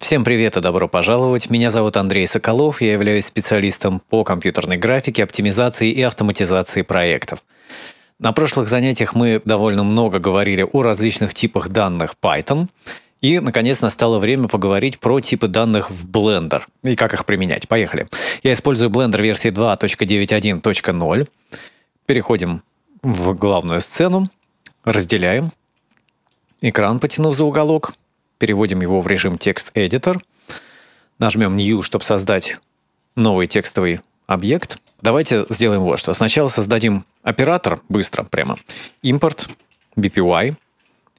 Всем привет и добро пожаловать. Меня зовут Андрей Соколов, я являюсь специалистом по компьютерной графике, оптимизации и автоматизации проектов. На прошлых занятиях мы довольно много говорили о различных типах данных Python, и, наконец, настало время поговорить про типы данных в Blender и как их применять. Поехали. Я использую Blender версии 2.9.1.0. Переходим в главную сцену, разделяем, экран потянув за уголок – переводим его в режим текст editor, нажмем new, чтобы создать новый текстовый объект. Давайте сделаем вот что. Сначала создадим оператор быстро прямо. Импорт BPY.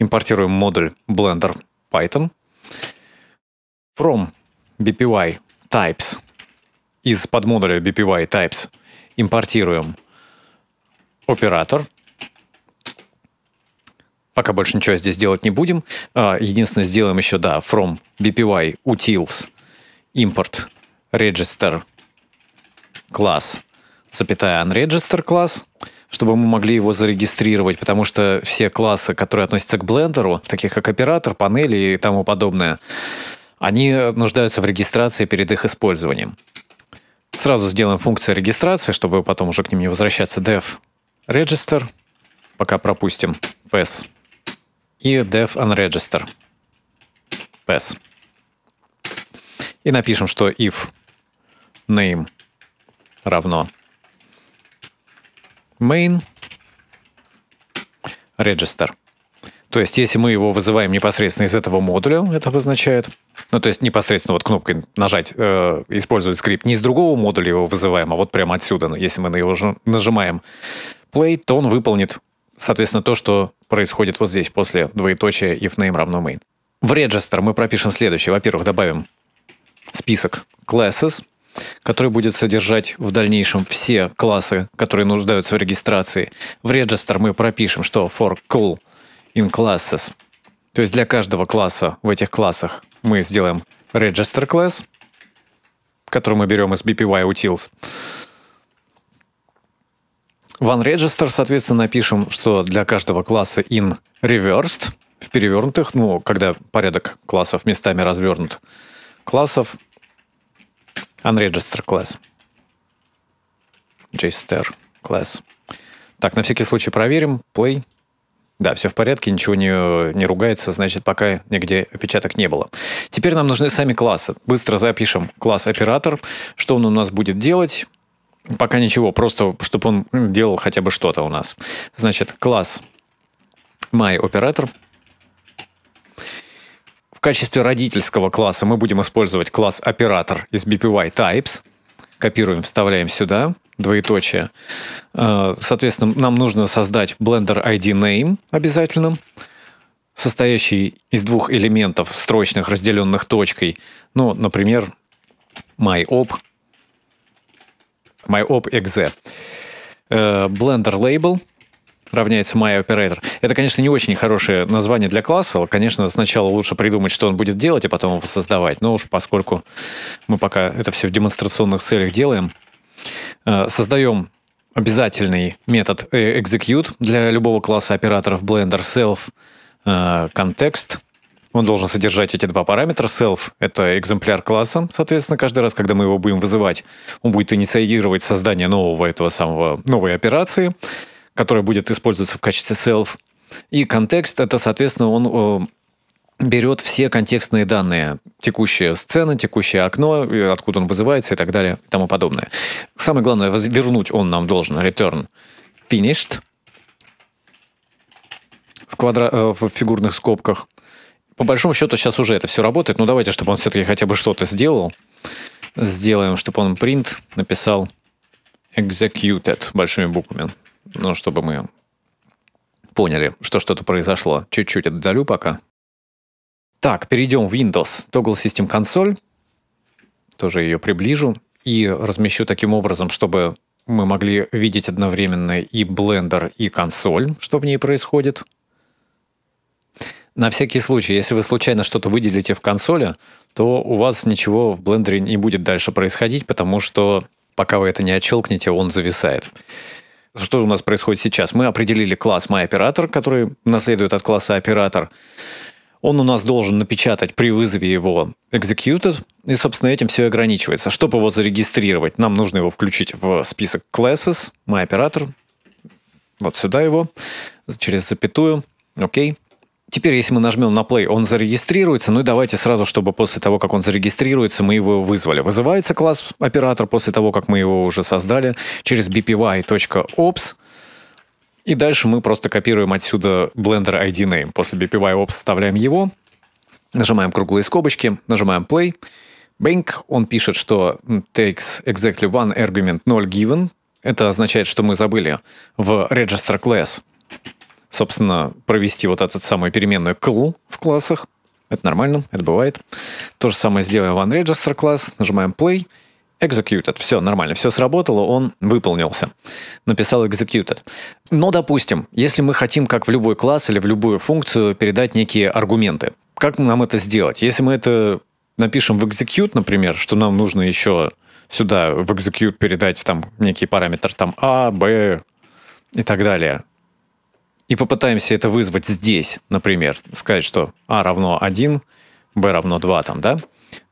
Импортируем модуль Blender Python. From BPY types. Из подмодуля BPY types импортируем оператор Пока больше ничего здесь делать не будем. А, единственное, сделаем еще, да, from bpy utils import register класс, запятая unregister класс, чтобы мы могли его зарегистрировать, потому что все классы, которые относятся к блендеру, таких как оператор, панели и тому подобное, они нуждаются в регистрации перед их использованием. Сразу сделаем функцию регистрации, чтобы потом уже к ним не возвращаться. Dev register, пока пропустим pass и def unregister. Pass. И напишем, что if name равно main register. То есть, если мы его вызываем непосредственно из этого модуля, это обозначает, ну, то есть непосредственно вот кнопкой нажать, э, использовать скрипт, не с другого модуля его вызываем, а вот прямо отсюда. Ну, если мы на его нажимаем play, то он выполнит, соответственно, то, что происходит вот здесь, после двоеточия if name равно main. В register мы пропишем следующее. Во-первых, добавим список classes, который будет содержать в дальнейшем все классы, которые нуждаются в регистрации. В register мы пропишем, что for cl in classes. То есть для каждого класса в этих классах мы сделаем register class, который мы берем из BPY utils. One register, соответственно, напишем, что для каждого класса in reversed, в перевернутых, ну, когда порядок классов местами развернут, классов unregister class. JSTR class. Так, на всякий случай проверим. Play. Да, все в порядке, ничего не, не ругается, значит, пока нигде опечаток не было. Теперь нам нужны сами классы. Быстро запишем класс оператор. Что он у нас будет делать? Пока ничего, просто чтобы он делал хотя бы что-то у нас. Значит, класс MyOperator. В качестве родительского класса мы будем использовать класс оператор из BPY Types. Копируем, вставляем сюда, двоеточие. Э, соответственно, нам нужно создать Blender ID Name обязательно состоящий из двух элементов строчных, разделенных точкой. Ну, например, myOp MyOp.exe. Э, Blender Label равняется MyOperator. Это, конечно, не очень хорошее название для класса. Конечно, сначала лучше придумать, что он будет делать, а потом его создавать. Но уж поскольку мы пока это все в демонстрационных целях делаем, э, создаем обязательный метод э, execute для любого класса операторов Blender self context – он должен содержать эти два параметра. Self — это экземпляр класса, соответственно, каждый раз, когда мы его будем вызывать, он будет инициировать создание нового этого самого, новой операции, которая будет использоваться в качестве self. И контекст — это, соответственно, он э, берет все контекстные данные, текущая сцена, текущее окно, откуда он вызывается и так далее и тому подобное. Самое главное, вернуть он нам должен return finished в, квадра... Э, в фигурных скобках по большому счету сейчас уже это все работает, но ну, давайте, чтобы он все-таки хотя бы что-то сделал. Сделаем, чтобы он print написал executed большими буквами. Ну, чтобы мы поняли, что что-то произошло. Чуть-чуть отдалю пока. Так, перейдем в Windows. Toggle System Console. Тоже ее приближу. И размещу таким образом, чтобы мы могли видеть одновременно и Blender, и консоль, что в ней происходит. На всякий случай, если вы случайно что-то выделите в консоли, то у вас ничего в блендере не будет дальше происходить, потому что пока вы это не отщелкнете, он зависает. Что у нас происходит сейчас? Мы определили класс MyOperator, который наследует от класса оператор. Он у нас должен напечатать при вызове его executed, и, собственно, этим все и ограничивается. Чтобы его зарегистрировать, нам нужно его включить в список classes, MyOperator, вот сюда его, через запятую, окей. Okay. Теперь, если мы нажмем на play, он зарегистрируется. Ну и давайте сразу, чтобы после того, как он зарегистрируется, мы его вызвали. Вызывается класс оператор после того, как мы его уже создали через bpy.ops. И дальше мы просто копируем отсюда Blender ID name. После bpy.ops вставляем его, нажимаем круглые скобочки, нажимаем play. Bank, он пишет, что takes exactly one argument, 0 given. Это означает, что мы забыли в register class собственно, провести вот этот самый переменную кл в классах. Это нормально, это бывает. То же самое сделаем в unregister класс, нажимаем play, executed. Все нормально, все сработало, он выполнился. Написал executed. Но, допустим, если мы хотим, как в любой класс или в любую функцию, передать некие аргументы, как нам это сделать? Если мы это напишем в execute, например, что нам нужно еще сюда в execute передать там некий параметр там а, б и так далее, и попытаемся это вызвать здесь, например, сказать, что а равно 1, b равно 2 там, да,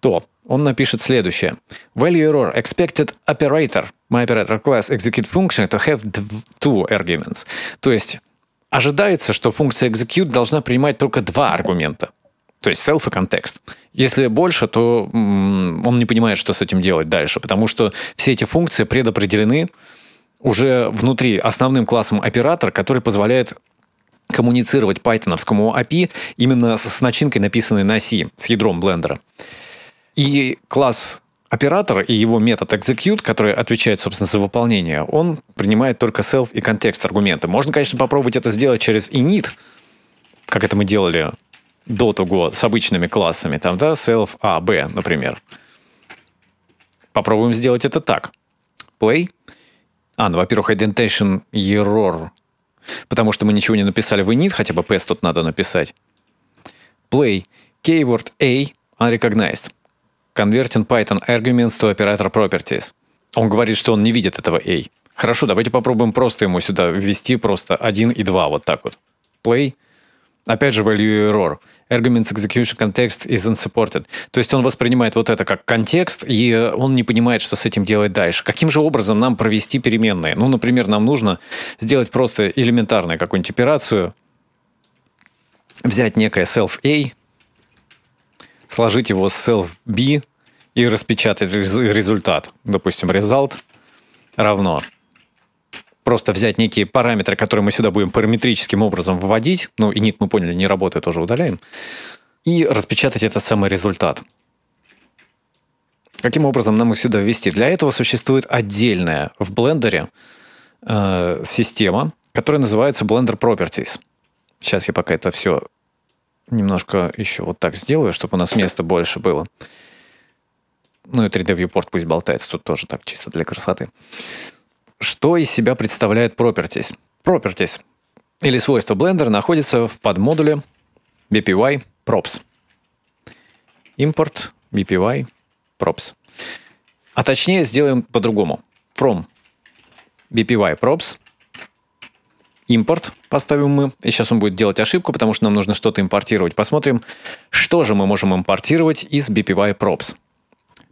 то он напишет следующее. Value error expected operator. My operator class execute function to have two arguments. То есть ожидается, что функция execute должна принимать только два аргумента. То есть self и контекст. Если больше, то он не понимает, что с этим делать дальше, потому что все эти функции предопределены уже внутри основным классом оператор, который позволяет коммуницировать пайтоновскому API именно с начинкой, написанной на C, с ядром блендера. И класс оператор и его метод execute, который отвечает, собственно, за выполнение, он принимает только self и контекст аргумента. Можно, конечно, попробовать это сделать через init, как это мы делали до того с обычными классами, там, да, self A, B, например. Попробуем сделать это так. Play – а, ну, во-первых, indentation error. Потому что мы ничего не написали в init, хотя бы ps тут надо написать. Play. Keyword A unrecognized. Converting Python arguments to operator properties. Он говорит, что он не видит этого A. Хорошо, давайте попробуем просто ему сюда ввести просто 1 и 2, вот так вот. Play. Опять же, value error. Arguments Execution Context is Unsupported. То есть он воспринимает вот это как контекст, и э, он не понимает, что с этим делать дальше. Каким же образом нам провести переменные? Ну, например, нам нужно сделать просто элементарную какую-нибудь операцию, взять некое self-a, сложить его с self-b и распечатать результат. Допустим, result равно просто взять некие параметры, которые мы сюда будем параметрическим образом вводить, ну, init мы поняли, не работает, уже удаляем, и распечатать этот самый результат. Каким образом нам их сюда ввести? Для этого существует отдельная в блендере э, система, которая называется Blender Properties. Сейчас я пока это все немножко еще вот так сделаю, чтобы у нас места больше было. Ну и 3D viewport пусть болтается тут тоже так, чисто для красоты. Что из себя представляет Properties? Properties или свойство Blender находится в подмодуле BPY Props. Import BPY Props. А точнее сделаем по-другому. From BPY Props импорт поставим мы. И сейчас он будет делать ошибку, потому что нам нужно что-то импортировать. Посмотрим, что же мы можем импортировать из BPY Props.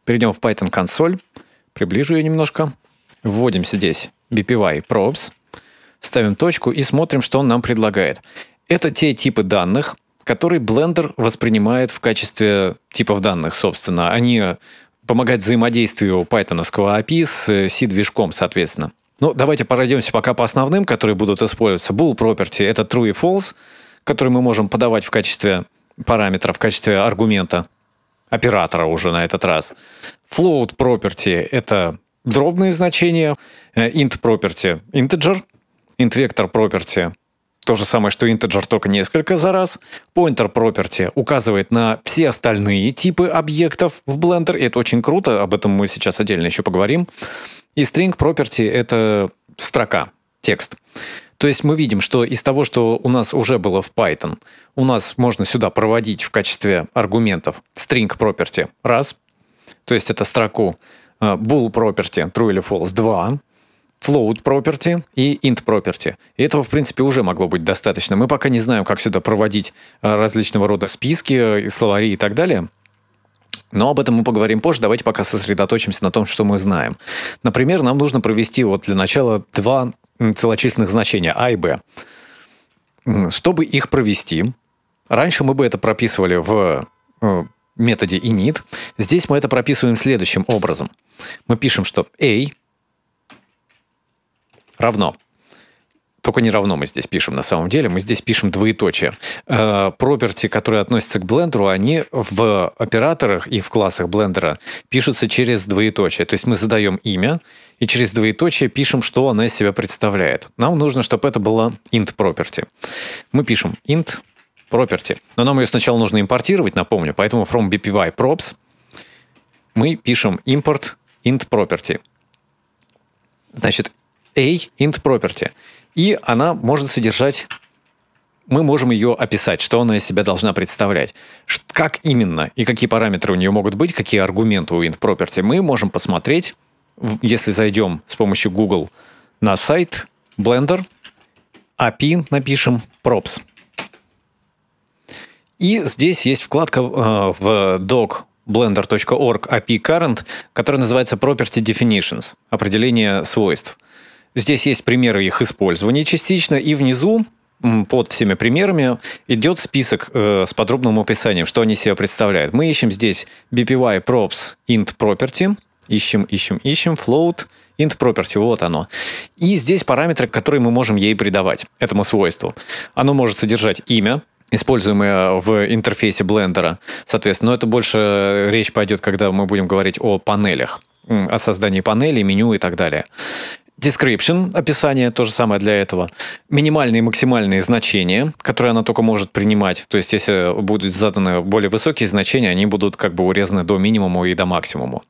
Перейдем в Python консоль. Приближу ее немножко. Вводим здесь BPY probes, ставим точку и смотрим, что он нам предлагает. Это те типы данных, которые Blender воспринимает в качестве типов данных, собственно. Они помогают взаимодействию пайтоновского API с э, C-движком, соответственно. Ну, давайте пройдемся пока по основным, которые будут использоваться. Bool property — это true и false, которые мы можем подавать в качестве параметра, в качестве аргумента оператора уже на этот раз. Float property — это дробные значения. Э, int property – integer, int vector property – то же самое, что integer, только несколько за раз. Pointer property указывает на все остальные типы объектов в Blender, и это очень круто, об этом мы сейчас отдельно еще поговорим. И string property – это строка, текст. То есть мы видим, что из того, что у нас уже было в Python, у нас можно сюда проводить в качестве аргументов string property раз, то есть это строку Э, Bool Property, True или False 2, float property и int property. И этого, в принципе, уже могло быть достаточно. Мы пока не знаем, как сюда проводить э, различного рода списки, э, словари и так далее. Но об этом мы поговорим позже. Давайте пока сосредоточимся на том, что мы знаем. Например, нам нужно провести вот для начала два целочисленных значения а и b. Чтобы их провести, раньше мы бы это прописывали в методе init, здесь мы это прописываем следующим образом. Мы пишем, что a равно. Только не равно мы здесь пишем на самом деле. Мы здесь пишем двоеточие. Проперти, э, которые относятся к блендеру, они в операторах и в классах блендера пишутся через двоеточие. То есть мы задаем имя и через двоеточие пишем, что она из себя представляет. Нам нужно, чтобы это было int property. Мы пишем int property property. Но нам ее сначала нужно импортировать, напомню, поэтому from bpy props мы пишем import int property. Значит, a int property. И она может содержать мы можем ее описать, что она из себя должна представлять. Как именно и какие параметры у нее могут быть, какие аргументы у int property, мы можем посмотреть, если зайдем с помощью Google на сайт Blender, API напишем props. И здесь есть вкладка э, в doc blender.org API current, которая называется Property Definitions, определение свойств. Здесь есть примеры их использования частично, и внизу под всеми примерами идет список э, с подробным описанием, что они себе представляют. Мы ищем здесь BPY props int property, ищем, ищем, ищем, float, int property, вот оно. И здесь параметры, которые мы можем ей придавать, этому свойству. Оно может содержать имя, используемые в интерфейсе блендера. Соответственно, но это больше э, речь пойдет, когда мы будем говорить о панелях, о создании панелей, меню и так далее. Description, описание, то же самое для этого. Минимальные и максимальные значения, которые она только может принимать. То есть, если будут заданы более высокие значения, они будут как бы урезаны до минимума и до максимума.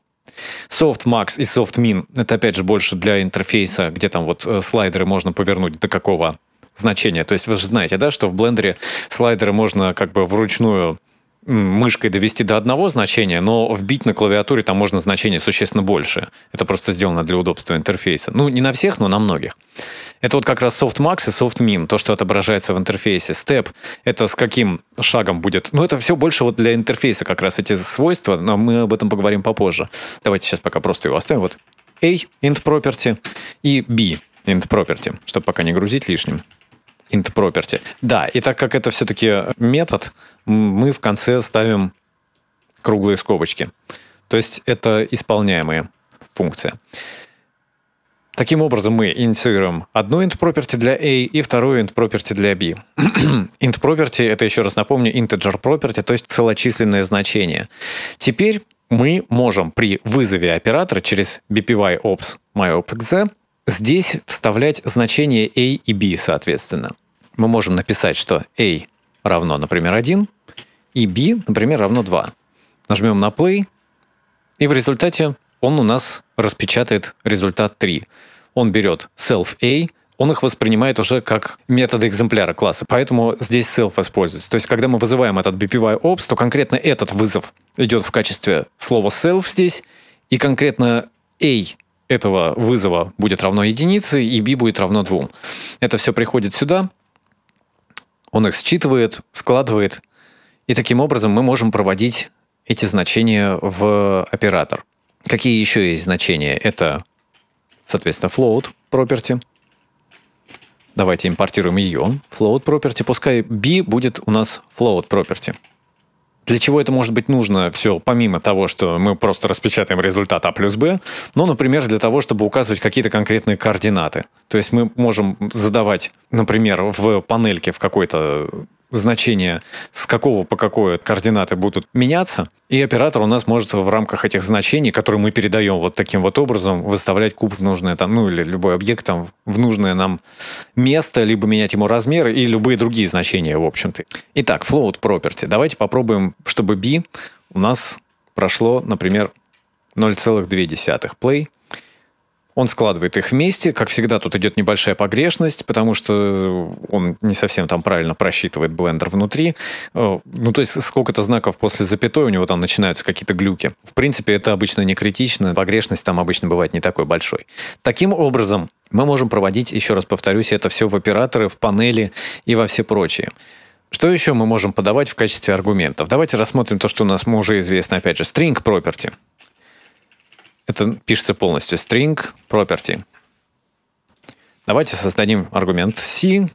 SoftMax и SoftMin – это, опять же, больше для интерфейса, где там вот э, слайдеры можно повернуть до какого значения. То есть вы же знаете, да, что в блендере слайдеры можно как бы вручную мышкой довести до одного значения, но вбить на клавиатуре там можно значение существенно больше. Это просто сделано для удобства интерфейса. Ну, не на всех, но на многих. Это вот как раз softmax и softmin, то, что отображается в интерфейсе. Step — это с каким шагом будет. Ну, это все больше вот для интерфейса как раз эти свойства, но мы об этом поговорим попозже. Давайте сейчас пока просто его оставим. Вот A — int property и B — int property, чтобы пока не грузить лишним int property. Да, и так как это все-таки метод, мы в конце ставим круглые скобочки. То есть это исполняемые функции. Таким образом, мы инициируем одну int property для A и вторую int property для B. int property, это еще раз напомню, integer property, то есть целочисленное значение. Теперь мы можем при вызове оператора через bpy ops myopxe Здесь вставлять значения a и b, соответственно. Мы можем написать, что a равно, например, 1, и b, например, равно 2. Нажмем на play, и в результате он у нас распечатает результат 3. Он берет self a, он их воспринимает уже как методы экземпляра класса, поэтому здесь self используется. То есть, когда мы вызываем этот bpy.ops, то конкретно этот вызов идет в качестве слова self здесь, и конкретно a этого вызова будет равно единице, и b будет равно двум. Это все приходит сюда, он их считывает, складывает, и таким образом мы можем проводить эти значения в оператор. Какие еще есть значения? Это, соответственно, float property. Давайте импортируем ее, float property. Пускай b будет у нас float property. Для чего это может быть нужно все, помимо того, что мы просто распечатаем результат А плюс Б, ну, например, для того, чтобы указывать какие-то конкретные координаты. То есть мы можем задавать, например, в панельке в какой-то значения с какого по какое координаты будут меняться, и оператор у нас может в рамках этих значений, которые мы передаем вот таким вот образом, выставлять куб в нужное там, ну или любой объект там в нужное нам место, либо менять ему размеры и любые другие значения, в общем-то. Итак, float property. Давайте попробуем, чтобы b у нас прошло, например, 0,2 play, он складывает их вместе. Как всегда, тут идет небольшая погрешность, потому что э, он не совсем там правильно просчитывает блендер внутри. Э, ну, то есть сколько-то знаков после запятой у него там начинаются какие-то глюки. В принципе, это обычно не критично. Погрешность там обычно бывает не такой большой. Таким образом, мы можем проводить, еще раз повторюсь, это все в операторы, в панели и во все прочие. Что еще мы можем подавать в качестве аргументов? Давайте рассмотрим то, что у нас уже известно, опять же, string property. Это пишется полностью. String property. Давайте создадим аргумент C.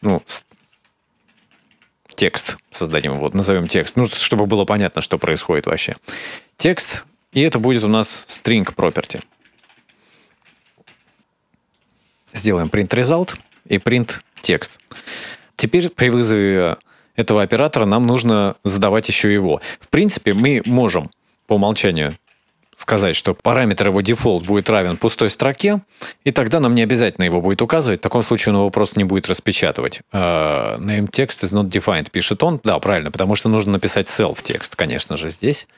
Ну, текст создадим. Вот, назовем текст. Ну, чтобы было понятно, что происходит вообще. Текст. И это будет у нас string property. Сделаем print result и print текст. Теперь при вызове этого оператора нам нужно задавать еще его. В принципе, мы можем по умолчанию сказать, что параметр его дефолт будет равен пустой строке, и тогда нам не обязательно его будет указывать. В таком случае он его просто не будет распечатывать. Uh, name text is not defined, пишет он. Да, правильно, потому что нужно написать self-текст, конечно же, здесь.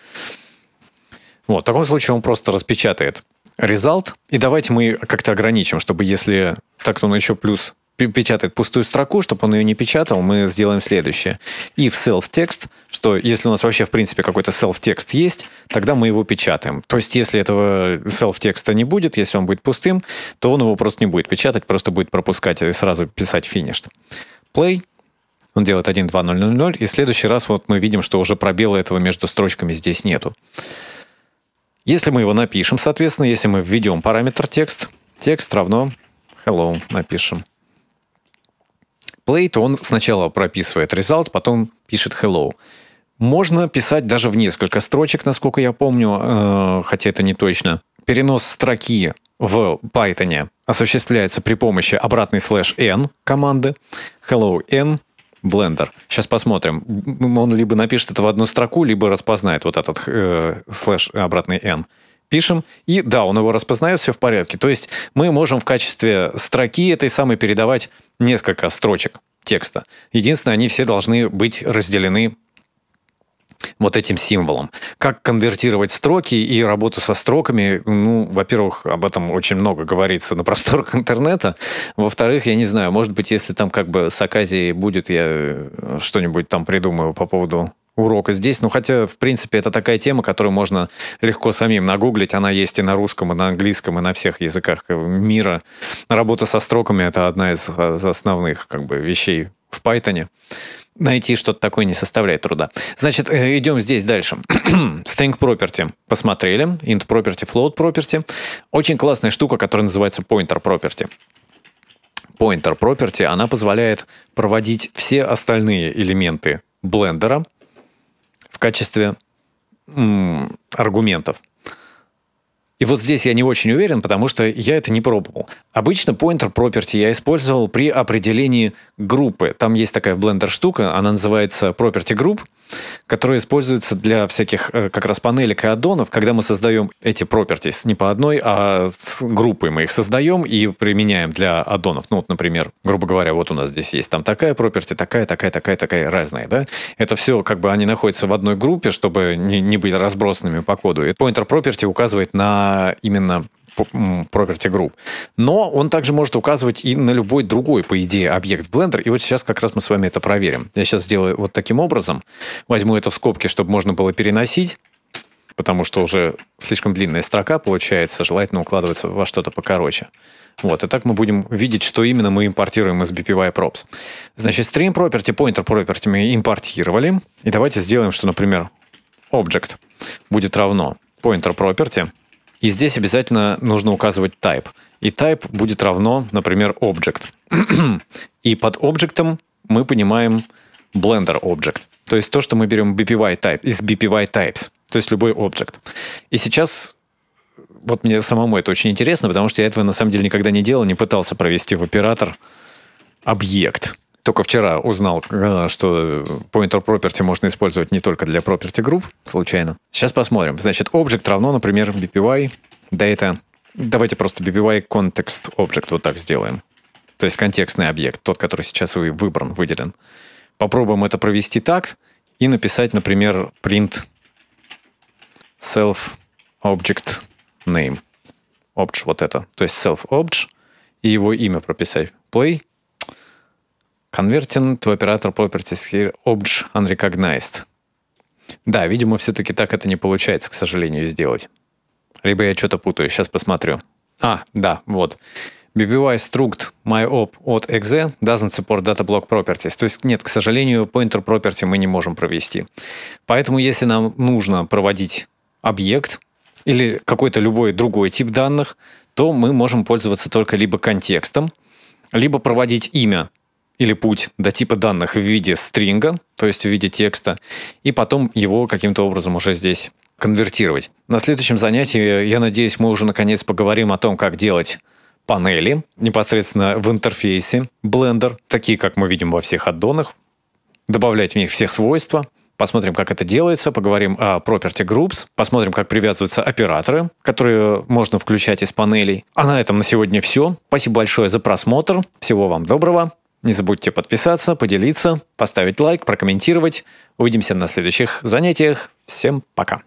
Вот, в таком случае он просто распечатает result. И давайте мы как-то ограничим, чтобы если так, то он еще плюс печатает пустую строку, чтобы он ее не печатал, мы сделаем следующее. If self-text, что если у нас вообще в принципе какой-то self-text есть, тогда мы его печатаем. То есть если этого self-текста не будет, если он будет пустым, то он его просто не будет печатать, просто будет пропускать и сразу писать финиш. Play, он делает 1, 2, 0, 0, 0, и в следующий раз вот мы видим, что уже пробела этого между строчками здесь нету. Если мы его напишем, соответственно, если мы введем параметр текст, текст равно hello напишем play, он сначала прописывает result, потом пишет hello. Можно писать даже в несколько строчек, насколько я помню, э, хотя это не точно. Перенос строки в Python осуществляется при помощи обратной слэш n команды hello n Blender. Сейчас посмотрим. Он либо напишет это в одну строку, либо распознает вот этот э, слэш обратный n пишем, и да, он его распознает, все в порядке. То есть мы можем в качестве строки этой самой передавать несколько строчек текста. Единственное, они все должны быть разделены вот этим символом. Как конвертировать строки и работу со строками, ну, во-первых, об этом очень много говорится на просторах интернета. Во-вторых, я не знаю, может быть, если там как бы с Аказией будет, я э, что-нибудь там придумаю по поводу урока здесь. Ну, хотя, в принципе, это такая тема, которую можно легко самим нагуглить. Она есть и на русском, и на английском, и на всех языках мира. Работа со строками — это одна из э, основных как бы, вещей в Python. Найти что-то такое не составляет труда. Значит, э, идем здесь дальше. String property. Посмотрели. Int property, float property. Очень классная штука, которая называется pointer property. Pointer property, она позволяет проводить все остальные элементы блендера в качестве аргументов. И вот здесь я не очень уверен, потому что я это не пробовал. Обычно pointer property я использовал при определении группы. Там есть такая в Blender штука, она называется property group, которая используется для всяких э, как раз панелек и аддонов, когда мы создаем эти properties не по одной, а с группой мы их создаем и применяем для аддонов. Ну вот, например, грубо говоря, вот у нас здесь есть там такая property, такая, такая, такая, такая, разная, да? Это все как бы они находятся в одной группе, чтобы не, не быть разбросанными по коду. И pointer property указывает на а, именно property group. Но он также может указывать и на любой другой, по идее, объект в Blender. И вот сейчас как раз мы с вами это проверим. Я сейчас сделаю вот таким образом. Возьму это в скобки, чтобы можно было переносить, потому что уже слишком длинная строка получается, желательно укладываться во что-то покороче. Вот, и так мы будем видеть, что именно мы импортируем из BPY Props. Значит, Stream Property, Pointer Property мы импортировали. И давайте сделаем, что, например, Object будет равно Pointer Property — и здесь обязательно нужно указывать type. И type будет равно, например, object. и под объектом мы понимаем Blender Object. То есть то, что мы берем BPY type, из BPY types. То есть любой object. И сейчас вот мне самому это очень интересно, потому что я этого на самом деле никогда не делал, не пытался провести в оператор объект только вчера узнал, э, что Pointer Property можно использовать не только для Property Group, случайно. Сейчас посмотрим. Значит, Object равно, например, BPY Data. Давайте просто BPY Context Object вот так сделаем. То есть контекстный объект, тот, который сейчас и выбран, выделен. Попробуем это провести так и написать, например, print self object name. Object вот это. То есть self object и его имя прописать. Play Converting to Operator Properties here Obj Unrecognized. Да, видимо, все-таки так это не получается, к сожалению, сделать. Либо я что-то путаю, сейчас посмотрю. А, да, вот. BBY struct myop от exe doesn't support data block properties. То есть нет, к сожалению, pointer property мы не можем провести. Поэтому если нам нужно проводить объект или какой-то любой другой тип данных, то мы можем пользоваться только либо контекстом, либо проводить имя или путь до типа данных в виде стринга, то есть в виде текста, и потом его каким-то образом уже здесь конвертировать. На следующем занятии, я надеюсь, мы уже наконец поговорим о том, как делать панели непосредственно в интерфейсе Blender, такие, как мы видим во всех аддонах, добавлять в них все свойства, посмотрим, как это делается, поговорим о Property Groups, посмотрим, как привязываются операторы, которые можно включать из панелей. А на этом на сегодня все. Спасибо большое за просмотр. Всего вам доброго. Не забудьте подписаться, поделиться, поставить лайк, прокомментировать. Увидимся на следующих занятиях. Всем пока.